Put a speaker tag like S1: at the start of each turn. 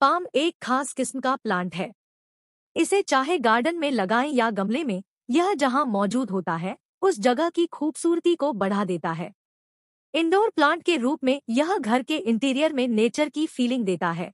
S1: palm एक खास किस्म का प्लांट है इसे चाहे गार्डन में लगाएं या गमले में यह जहां मौजूद होता है उस जगह की खूबसूरती को बढ़ा देता है इंडोर प्लांट के रूप में यह घर के इंटीरियर में नेचर की फीलिंग देता है